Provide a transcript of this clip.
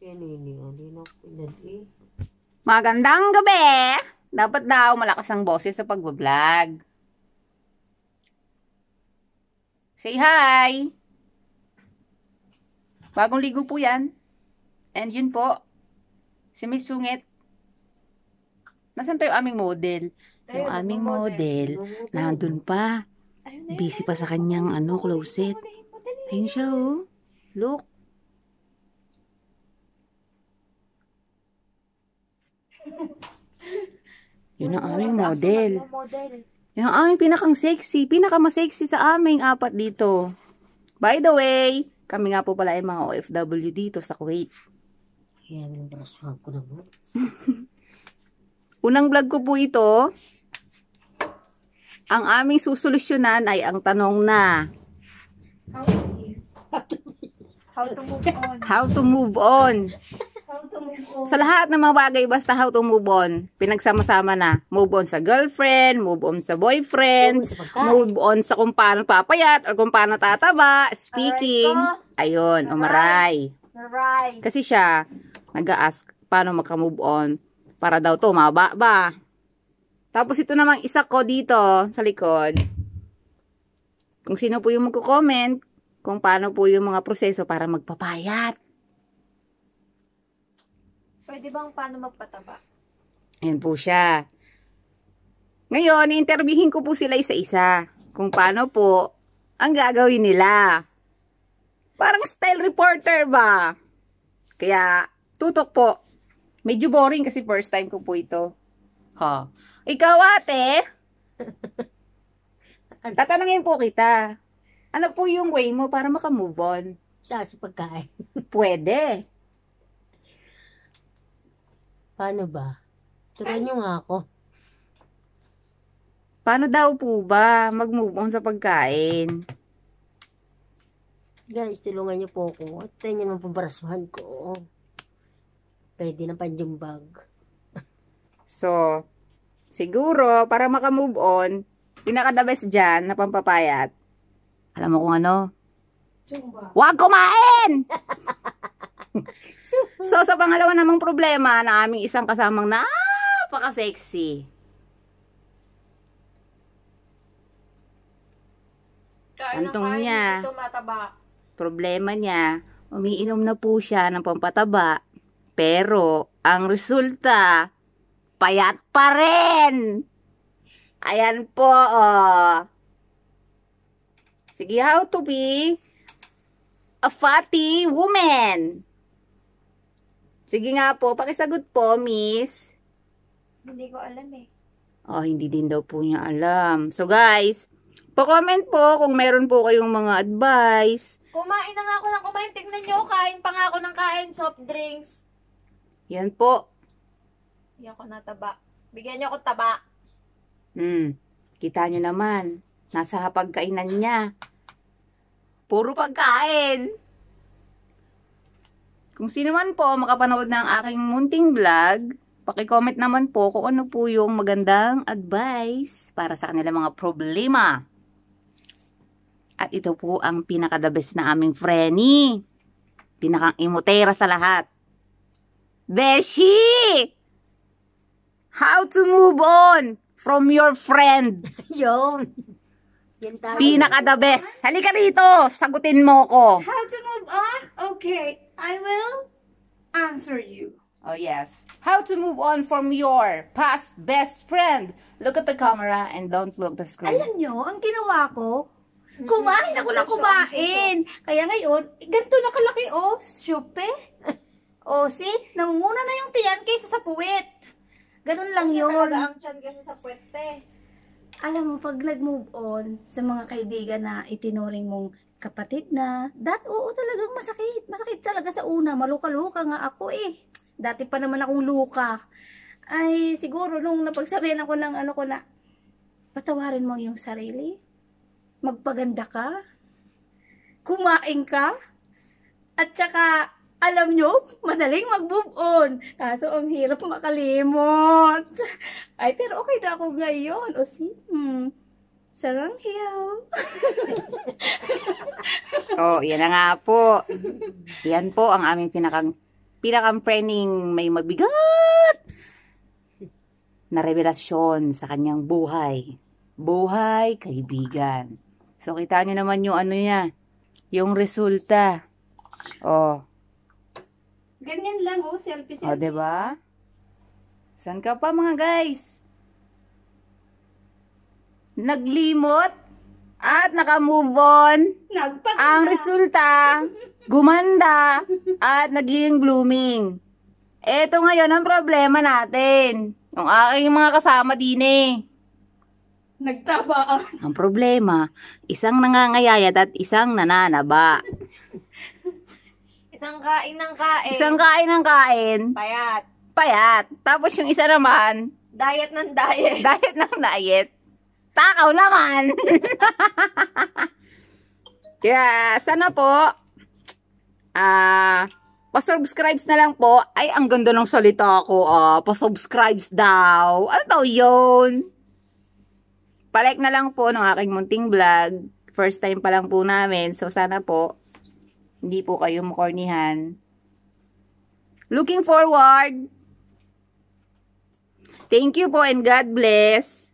Tinili, hindi na ako Magandang gabi! Dapat daw malakas ang boses sa pagbablog. Say hi! Bagong ligo po yan. And yun po, si Miss Sungit. Nasaan pa yung aming model? yung aming model, model, nandun pa. Busy pa sa kanyang ano, closet. Ayun siya oh. Look. Yun ang aming model. Yun ang aming pinakang sexy. Pinakamasexy sa aming apat dito. By the way, kami nga po pala ay mga OFW dito sa Kuwait. Yan yung brasuhan ko na po. Unang vlog ko po ito. Ang aming susolusyonan ay ang tanong na How to move on. How to move on. Sa lahat ng mga bagay, basta how to move on. Pinagsama-sama na. Move on sa girlfriend, move on sa boyfriend, move on sa kung paano papayat or kung paano tataba. Speaking. Ayun, umaray. Umaray. Kasi siya, nag-ask paano magka-move on para daw to mababa. ba. Tapos ito namang isa ko dito sa likod. Kung sino po yung magko-comment, kung paano po yung mga proseso para magpapayat. Pwede bang paano magpataba? Yan po siya. Ngayon, interviewin ko po sila isa-isa kung paano po ang gagawin nila. Parang style reporter ba? Kaya, tutok po. Medyo boring kasi first time ko po ito. Ha? Huh. Ikaw ate, tatanungin po kita. Ano po yung way mo para makamove on? sa pagkain. Pwede. Paano ba? Turuan nyo nga ako. Paano daw po ba mag-move on sa pagkain? Guys, tulungan nyo po ako. At tayo naman pabarasuhan ko. Pwede na panjumbag. so, siguro, para makamove on, pinaka-the best dyan na pampapayat. Alam mo kung ano? Jumba. Huwag kumain! so, sa pangalawa namang problema na aming isang kasamang napaka-sexy. Antong niya, tumataba. problema niya, umiinom na po siya ng pampataba. Pero, ang resulta, payat pa rin. Ayan po, Sige, how to be a fatty woman. Sige nga po, pakisagot po, miss. Hindi ko alam eh. Oh, hindi din daw po niya alam. So guys, pa-comment po kung meron po kayong mga advice. Kumain na nga ako ng kumain. Tignan nyo, kain pa nga ako ng kain, soft drinks. Yan po. Bigyan ko nataba. Bigyan niyo ako taba. Hmm, kita nyo naman. Nasa hapagkainan niya. Puro pagkain. Kung sino man po makapanood ng aking munting vlog, comment naman po kung ano po yung magandang advice para sa kanila mga problema. At ito po ang pinaka-the na aming Frenny. Pinakang imotera sa lahat. Beshi! How to move on from your friend. Yun. Pinaka the best. Halika rito, sagutin mo ko. How to move on? Okay, I will answer you. Oh yes. How to move on from your past best friend. Look at the camera and don't look the screen. Alam nyo, ang ginawa ko, mm-hmm. kumain ako na kumain. Kaya ngayon, ganito na kalaki oh, syupe. Oh, see, nangunguna na yung tiyan kaysa sa puwet. Ganun lang yun. ang tiyan kaysa sa puwet eh alam mo, pag nag-move on sa mga kaibigan na itinuring mong kapatid na, that oo talagang masakit. Masakit talaga sa una. Maluka-luka nga ako eh. Dati pa naman akong luka. Ay, siguro nung napagsabihan ako ng ano ko na, patawarin mo yung sarili. Magpaganda ka. Kumain ka. At saka, alam nyo, madaling mag-move on. Kaso ang hirap makalimot. Ay, pero okay na ako ngayon. O si, hmm, sarang hiyaw. oh, yan na nga po. Yan po ang aming pinakang, pinakang friending may mabigat na revelasyon sa kanyang buhay. Buhay, kaibigan. So, kita nyo naman yung ano niya, yung resulta. Oh, Ganyan lang, oh, selfie, ah, selfie. O, oh, diba? San ka pa, mga guys? Naglimot at naka-move on. Nagpaganda. Ang resulta, gumanda at naging blooming. Ito ngayon ang problema natin. Yung aking mga kasama din eh. Nagtabaan. Ang problema, isang nangangayayat at isang nananaba. Isang kain ng kain. Isang kain ng kain. Payat. Payat. Tapos yung isa naman. Diet ng diet. Diet ng diet. Takaw naman. yeah, sana po ah uh, pa-subscribes na lang po. Ay, ang ganda ng salita ko. Uh, pa-subscribes daw. Ano daw yun? Palike na lang po ng aking munting vlog. First time pa lang po namin. So, sana po hindi po kayo makornihan. Looking forward! Thank you po and God bless!